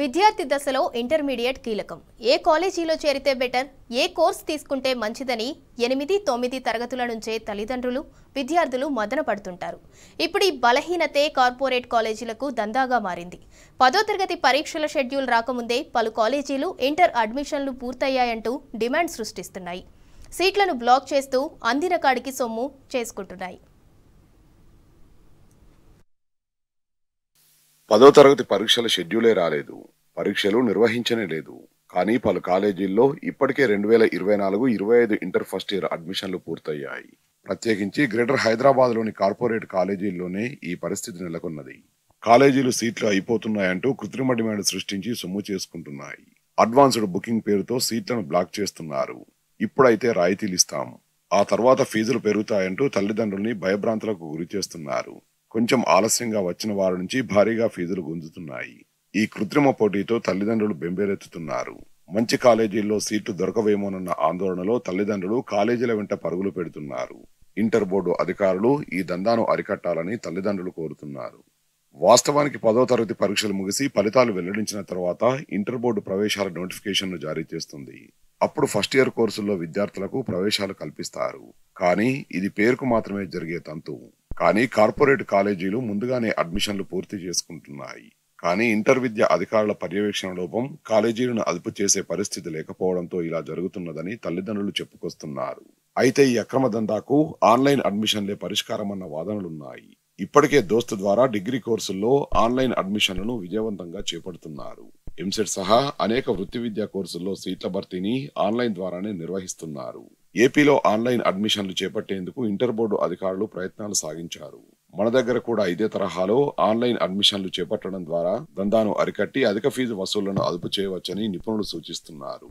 విద్యార్థి దశలో ఇంటర్మీడియట్ కీలకం ఏ కాలేజీలో చేరితే బెటర్ ఏ కోర్స్ తీసుకుంటే మంచిదని ఎనిమిది తొమ్మిది తరగతుల నుంచే తల్లిదండ్రులు విద్యార్థులు మదన పడుతుంటారు ఇప్పుడు ఈ బలహీనతే కార్పొరేట్ కాలేజీలకు దందాగా మారింది పదో తరగతి పరీక్షల షెడ్యూల్ రాకముందే పలు కాలేజీలు ఇంటర్ అడ్మిషన్లు పూర్తయ్యాయంటూ డిమాండ్ సృష్టిస్తున్నాయి సీట్లను బ్లాక్ చేస్తూ అందిన కాడికి సొమ్ము చేసుకుంటున్నాయి పదో తరగతి పరీక్షల షెడ్యూలే రాలేదు పరీక్షలు నిర్వహించనే లేదు కానీ పలు కాలేజీల్లో ఇప్పటికే రెండు వేల ఇరవై నాలుగు ఇరవై ఐదు ఇంటర్ ఫస్ట్ ఇయర్ అడ్మిషన్లు పూర్తయ్యాయి ప్రత్యేకించి గ్రేటర్ హైదరాబాద్లోని కార్పొరేట్ కాలేజీల్లోనే ఈ పరిస్థితి నెలకొన్నది కాలేజీలు సీట్లు అయిపోతున్నాయంటూ కృత్రిమ డిమాండ్ సృష్టించి సొమ్ము చేసుకుంటున్నాయి అడ్వాన్స్డ్ బుకింగ్ పేరుతో సీట్లను బ్లాక్ చేస్తున్నారు ఇప్పుడైతే రాయితీలు ఇస్తాం ఆ తర్వాత ఫీజులు పెరుగుతాయంటూ తల్లిదండ్రుల్ని భయభ్రాంతులకు గురి చేస్తున్నారు కొంచెం ఆలస్యంగా వచ్చిన వారి నుంచి భారీగా ఫీజులు గుంజుతున్నాయి ఈ కృత్రిమ పోటీతో తల్లిదండ్రులు బెంబేరెత్తుతున్నారు మంచి కాలేజీల్లో సీట్లు దొరకవేమోనన్న ఆందోళనలో తల్లిదండ్రులు కాలేజీల వెంట పరుగులు పెడుతున్నారు ఇంటర్ బోర్డు అధికారులు ఈ దందాను అరికట్టాలని తల్లిదండ్రులు కోరుతున్నారు వాస్తవానికి పదో తరగతి పరీక్షలు ముగిసి ఫలితాలు వెల్లడించిన తర్వాత ఇంటర్ బోర్డు ప్రవేశాల నోటిఫికేషన్ను జారీ చేస్తుంది అప్పుడు ఫస్ట్ ఇయర్ కోర్సుల్లో విద్యార్థులకు ప్రవేశాలు కల్పిస్తారు కానీ ఇది పేరుకు మాత్రమే జరిగే తంతు కానీ కార్పొరేట్ కాలేజీలు ముందుగానే అడ్మిషన్లు పూర్తి చేసుకుంటున్నాయి కానీ ఇంటర్ విద్య అధికారుల పర్యవేక్షణ లోపం కాలేజీలను అదుపు చేసే పరిస్థితి లేకపోవడంతో ఇలా జరుగుతున్నదని తల్లిదండ్రులు చెప్పుకొస్తున్నారు అయితే ఈ అక్రమ దందాకు ఆన్లైన్ అడ్మిషన్లే పరిష్కారమన్న వాదనలున్నాయి ఇప్పటికే దోస్తు ద్వారా డిగ్రీ కోర్సుల్లో ఆన్లైన్ అడ్మిషన్లను విజయవంతంగా చేపడుతున్నారు ఎంసెట్ సహా అనేక వృత్తి విద్యా కోర్సుల్లో సీట్ల భర్తీని ఆన్లైన్ ద్వారానే నిర్వహిస్తున్నారు ఏపీలో ఆన్లైన్ అడ్మిషన్లు చేపట్టేందుకు ఇంటర్ బోర్డు అధికారులు ప్రయత్నాలు సాగించారు మన దగ్గర కూడా ఇదే తరహాలో ఆన్లైన్ అడ్మిషన్లు చేపట్టడం ద్వారా దందాను అరికట్టి అధిక ఫీజు వసూళ్లను అదుపు చేయవచ్చని నిపుణులు సూచిస్తున్నారు